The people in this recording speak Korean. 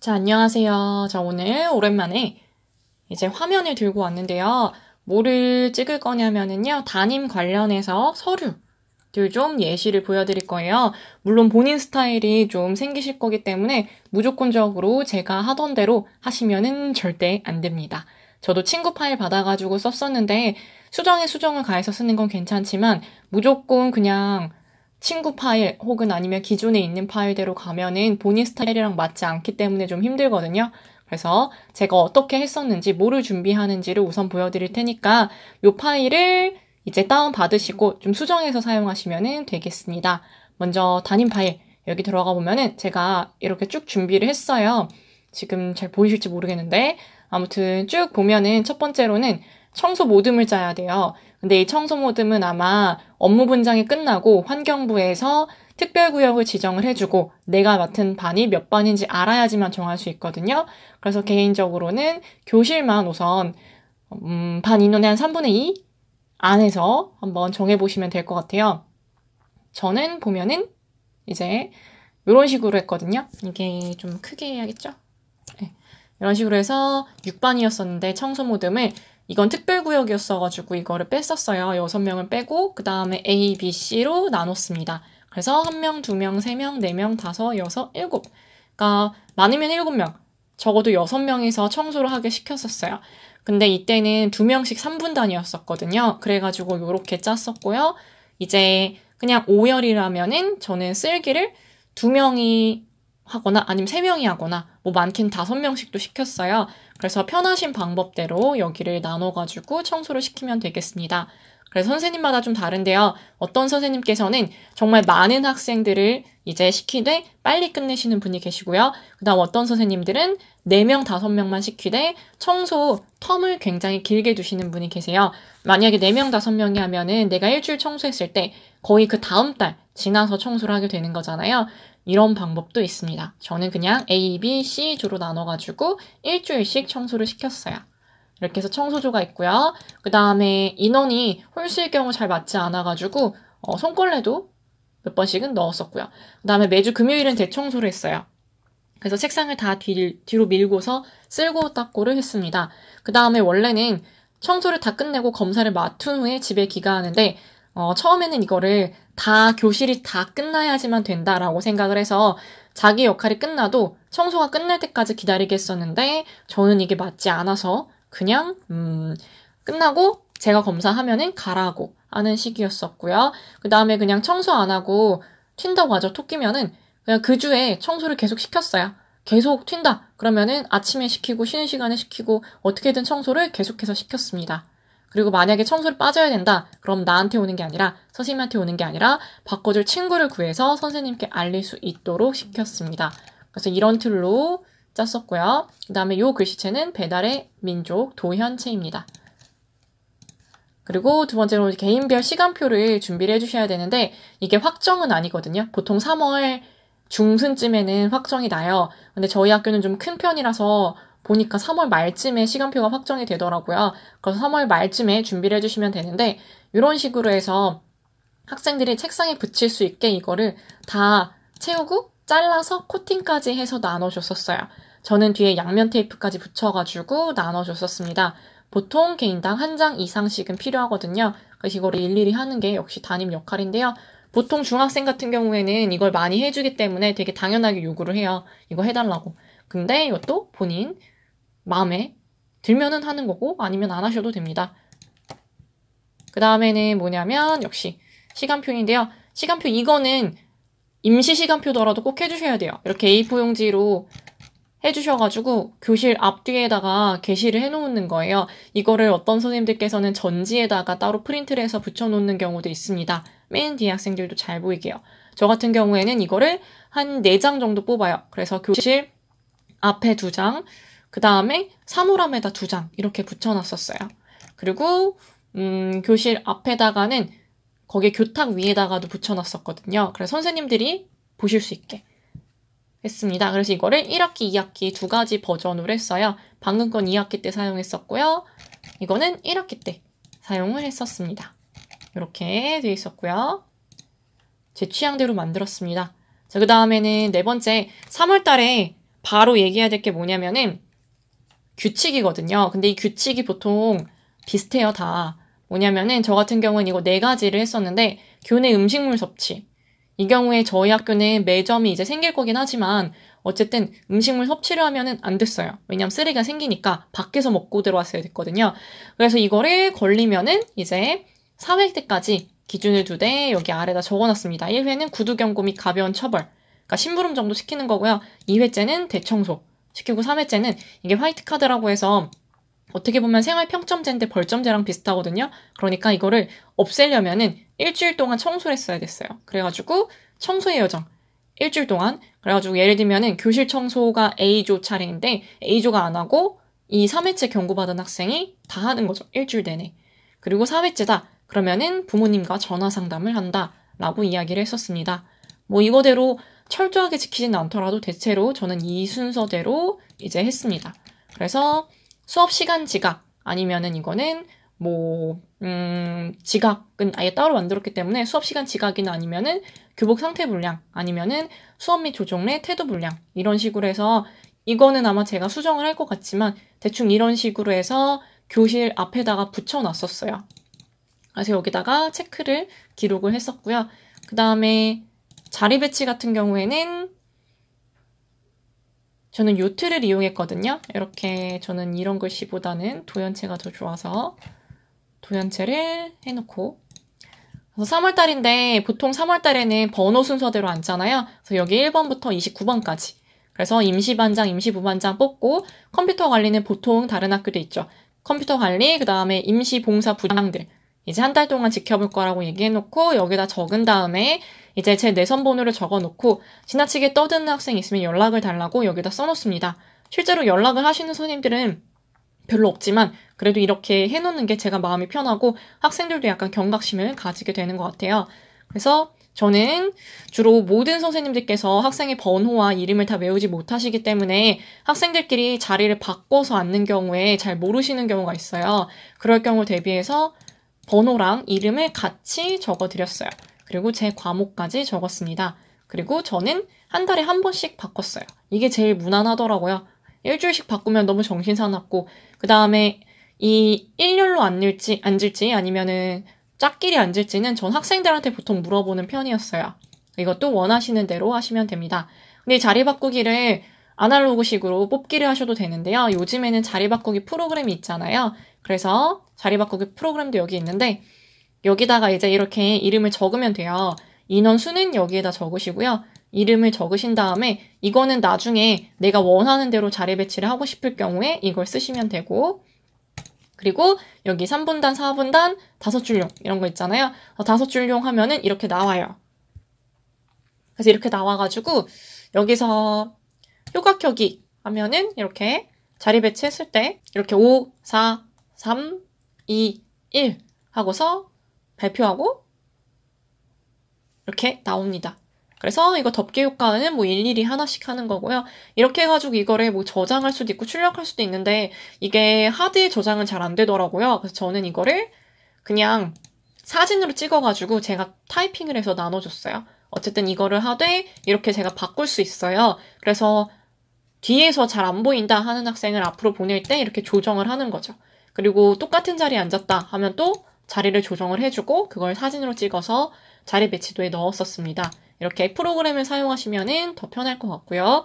자, 안녕하세요. 자, 오늘 오랜만에 이제 화면을 들고 왔는데요. 뭐를 찍을 거냐면은요, 담임 관련해서 서류들 좀 예시를 보여드릴 거예요. 물론 본인 스타일이 좀 생기실 거기 때문에 무조건적으로 제가 하던 대로 하시면은 절대 안 됩니다. 저도 친구 파일 받아가지고 썼었는데, 수정에 수정을 가해서 쓰는 건 괜찮지만, 무조건 그냥 친구 파일 혹은 아니면 기존에 있는 파일대로 가면은 본인 스타일이랑 맞지 않기 때문에 좀 힘들거든요. 그래서 제가 어떻게 했었는지, 뭐를 준비하는지를 우선 보여드릴 테니까 이 파일을 이제 다운받으시고 좀 수정해서 사용하시면 되겠습니다. 먼저 담임 파일 여기 들어가 보면은 제가 이렇게 쭉 준비를 했어요. 지금 잘 보이실지 모르겠는데 아무튼 쭉 보면은 첫 번째로는 청소 모듬을 짜야 돼요. 근데 이 청소 모듬은 아마 업무 분장이 끝나고 환경부에서 특별구역을 지정을 해주고 내가 맡은 반이 몇 반인지 알아야지만 정할 수 있거든요. 그래서 개인적으로는 교실만 우선 음, 반 인원의 한 3분의 2 안에서 한번 정해보시면 될 것 같아요. 저는 보면은 이제 이런 식으로 했거든요. 이게 좀 크게 해야겠죠? 네. 이런 식으로 해서 6반이었었는데 청소 모듬을 이건 특별구역이었어가지고 이거를 뺐었어요. 여섯 명을 빼고 그 다음에 A, B, C로 나눴습니다. 그래서 한 명, 두 명, 세 명, 네 명, 다섯, 여섯, 일곱. 그러니까 많으면 일곱 명, 적어도 여섯 명이서 청소를 하게 시켰었어요. 근데 이때는 두 명씩 3분단이었었거든요. 그래가지고 이렇게 짰었고요. 이제 그냥 5열이라면은 저는 쓸기를 두 명이 하거나 아니면 3명이 하거나 뭐 많긴 5명씩도 시켰어요. 그래서 편하신 방법대로 여기를 나눠가지고 청소를 시키면 되겠습니다. 그래서 선생님마다 좀 다른데요. 어떤 선생님께서는 정말 많은 학생들을 이제 시키되 빨리 끝내시는 분이 계시고요. 그 다음 어떤 선생님들은 4명, 5명만 시키되 청소 텀을 굉장히 길게 두시는 분이 계세요. 만약에 4명, 5명이 하면은 내가 일주일 청소했을 때 거의 그 다음 달 지나서 청소를 하게 되는 거잖아요. 이런 방법도 있습니다. 저는 그냥 A, B, C 조로 나눠가지고 일주일씩 청소를 시켰어요. 이렇게 해서 청소조가 있고요. 그 다음에 인원이 홀수일 경우 잘 맞지 않아가지고 어, 손걸레도 몇 번씩은 넣었었고요. 그 다음에 매주 금요일은 대청소를 했어요. 그래서 책상을 다 뒤, 뒤로 밀고서 쓸고 닦고를 했습니다. 그 다음에 원래는 청소를 다 끝내고 검사를 맡은 후에 집에 귀가하는데 어, 처음에는 이거를 다 교실이 다 끝나야지만 된다라고 생각을 해서 자기 역할이 끝나도 청소가 끝날 때까지 기다리게 했었는데 저는 이게 맞지 않아서 그냥 음, 끝나고 제가 검사하면은 가라고 하는 식이었었고요. 그 다음에 그냥 청소 안 하고 튄다고 하죠. 토끼면은 그냥 그 주에 청소를 계속 시켰어요. 계속 튄다. 그러면은 아침에 시키고 쉬는 시간에 시키고 어떻게든 청소를 계속해서 시켰습니다. 그리고 만약에 청소를 빠져야 된다. 그럼 나한테 오는 게 아니라 선생님한테 오는 게 아니라 바꿔줄 친구를 구해서 선생님께 알릴 수 있도록 시켰습니다. 그래서 이런 틀로 짰었고요. 그 다음에 이 글씨체는 배달의 민족 도현체입니다. 그리고 두 번째로 개인별 시간표를 준비를 해주셔야 되는데 이게 확정은 아니거든요. 보통 3월 중순쯤에는 확정이 나요. 근데 저희 학교는 좀 큰 편이라서 보니까 3월 말쯤에 시간표가 확정이 되더라고요. 그래서 3월 말쯤에 준비를 해주시면 되는데 이런 식으로 해서 학생들이 책상에 붙일 수 있게 이거를 다 채우고 잘라서 코팅까지 해서 나눠줬었어요. 저는 뒤에 양면 테이프까지 붙여가지고 나눠줬었습니다. 보통 개인당 한 장 이상씩은 필요하거든요. 그래서 이거를 일일이 하는 게 역시 담임 역할인데요. 보통 중학생 같은 경우에는 이걸 많이 해주기 때문에 되게 당연하게 요구를 해요. 이거 해달라고. 근데 이것도 본인 마음에 들면은 하는 거고 아니면 안 하셔도 됩니다. 그 다음에는 뭐냐면 역시 시간표인데요. 시간표 이거는 임시 시간표더라도 꼭 해주셔야 돼요. 이렇게 A4 용지로 해주셔가지고 교실 앞뒤에다가 게시를 해놓는 거예요. 이거를 어떤 선생님들께서는 전지에다가 따로 프린트를 해서 붙여놓는 경우도 있습니다. 맨 뒤에 학생들도 잘 보이게요. 저 같은 경우에는 이거를 한 4장 정도 뽑아요. 그래서 교실 앞에 두 장, 그 다음에 사물함에다 두 장 이렇게 붙여놨었어요. 그리고 음, 교실 앞에다가는 거기에 교탁 위에다가도 붙여놨었거든요. 그래서 선생님들이 보실 수 있게 했습니다. 그래서 이거를 1학기, 2학기 두 가지 버전으로 했어요. 방금 건 2학기 때 사용했었고요. 이거는 1학기 때 사용을 했었습니다. 이렇게 되어 있었고요. 제 취향대로 만들었습니다. 자, 그 다음에는 네 번째, 3월 달에 바로 얘기해야 될 게 뭐냐면은 규칙이거든요. 근데 이 규칙이 보통 비슷해요, 다. 뭐냐면은 저 같은 경우는 이거 네 가지를 했었는데 교내 음식물 섭취. 이 경우에 저희 학교는 매점이 이제 생길 거긴 하지만 어쨌든 음식물 섭취를 하면은 안 됐어요. 왜냐면 쓰레기가 생기니까 밖에서 먹고 들어왔어야 됐거든요. 그래서 이거를 걸리면은 이제 4회 때까지 기준을 두되 여기 아래다 적어놨습니다. 1회는 구두 경고 및 가벼운 처벌. 그러니까 심부름 정도 시키는 거고요. 2회째는 대청소 시키고 3회째는 이게 화이트 카드라고 해서 어떻게 보면 생활 평점제인데 벌점제랑 비슷하거든요. 그러니까 이거를 없애려면은 일주일 동안 청소를 했어야 됐어요. 그래가지고 청소의 여정. 일주일 동안. 그래가지고 예를 들면은 교실 청소가 A조 차례인데 A조가 안 하고 이 3회째 경고받은 학생이 다 하는 거죠. 일주일 내내. 그리고 4회째다. 그러면은 부모님과 전화 상담을 한다. 라고 이야기를 했었습니다. 뭐 이거대로 철저하게 지키진 않더라도 대체로 저는 이 순서대로 이제 했습니다. 그래서 수업 시간 지각 아니면은 이거는 뭐, 음, 지각은 아예 따로 만들었기 때문에 수업 시간 지각이나 아니면은 교복 상태 불량 아니면은 수업 및 조정 내 태도 불량 이런 식으로 해서 이거는 아마 제가 수정을 할 것 같지만 대충 이런 식으로 해서 교실 앞에다가 붙여놨었어요. 그래서 여기다가 체크를 기록을 했었고요. 그 다음에 자리 배치 같은 경우에는 저는 요트를 이용했거든요. 이렇게 저는 이런 글씨보다는 도연체가 더 좋아서 도연체를 해놓고 그래서 3월달인데 보통 3월달에는 번호 순서대로 앉잖아요. 그래서 여기 1번부터 29번까지 그래서 임시반장, 임시부반장 뽑고 컴퓨터 관리는 보통 다른 학교도 있죠. 컴퓨터 관리, 그 다음에 임시봉사 부장들 이제 한 달 동안 지켜볼 거라고 얘기해놓고 여기다 적은 다음에 이제 제 내선 번호를 적어놓고 지나치게 떠드는 학생 있으면 연락을 달라고 여기다 써놓습니다. 실제로 연락을 하시는 선생님들은 별로 없지만 그래도 이렇게 해놓는 게 제가 마음이 편하고 학생들도 약간 경각심을 가지게 되는 것 같아요. 그래서 저는 주로 모든 선생님들께서 학생의 번호와 이름을 다 외우지 못하시기 때문에 학생들끼리 자리를 바꿔서 앉는 경우에 잘 모르시는 경우가 있어요. 그럴 경우 대비해서 번호랑 이름을 같이 적어드렸어요. 그리고 제 과목까지 적었습니다. 그리고 저는 한 달에 한 번씩 바꿨어요. 이게 제일 무난하더라고요. 일주일씩 바꾸면 너무 정신 사납고 그 다음에 이 일렬로 앉을지 앉을지 아니면은 짝끼리 앉을지는 전 학생들한테 보통 물어보는 편이었어요. 이것도 원하시는 대로 하시면 됩니다. 근데 자리 바꾸기를 아날로그식으로 뽑기를 하셔도 되는데요. 요즘에는 자리 바꾸기 프로그램이 있잖아요. 그래서 자리 바꾸기 프로그램도 여기 있는데 여기다가 이제 이렇게 이름을 적으면 돼요. 인원 수는 여기에다 적으시고요. 이름을 적으신 다음에 이거는 나중에 내가 원하는 대로 자리 배치를 하고 싶을 경우에 이걸 쓰시면 되고 그리고 여기 3분단, 4분단, 5줄용 이런 거 있잖아요. 5줄용 어, 하면은 이렇게 나와요. 그래서 이렇게 나와가지고 여기서 효과 켜기 하면은 이렇게 자리 배치했을 때 이렇게 5, 4, 3, 2, 1 하고서 발표하고 이렇게 나옵니다. 그래서 이거 덮개 효과는 뭐 일일이 하나씩 하는 거고요. 이렇게 해가지고 이거를 뭐 저장할 수도 있고 출력할 수도 있는데 이게 하드에 저장은 잘 안 되더라고요. 그래서 저는 이거를 그냥 사진으로 찍어가지고 제가 타이핑을 해서 나눠줬어요. 어쨌든 이거를 하되 이렇게 제가 바꿀 수 있어요. 그래서 뒤에서 잘 안 보인다 하는 학생을 앞으로 보낼 때 이렇게 조정을 하는 거죠. 그리고 똑같은 자리에 앉았다 하면 또 자리를 조정을 해주고 그걸 사진으로 찍어서 자리 배치도에 넣었었습니다. 이렇게 프로그램을 사용하시면 더 편할 것 같고요.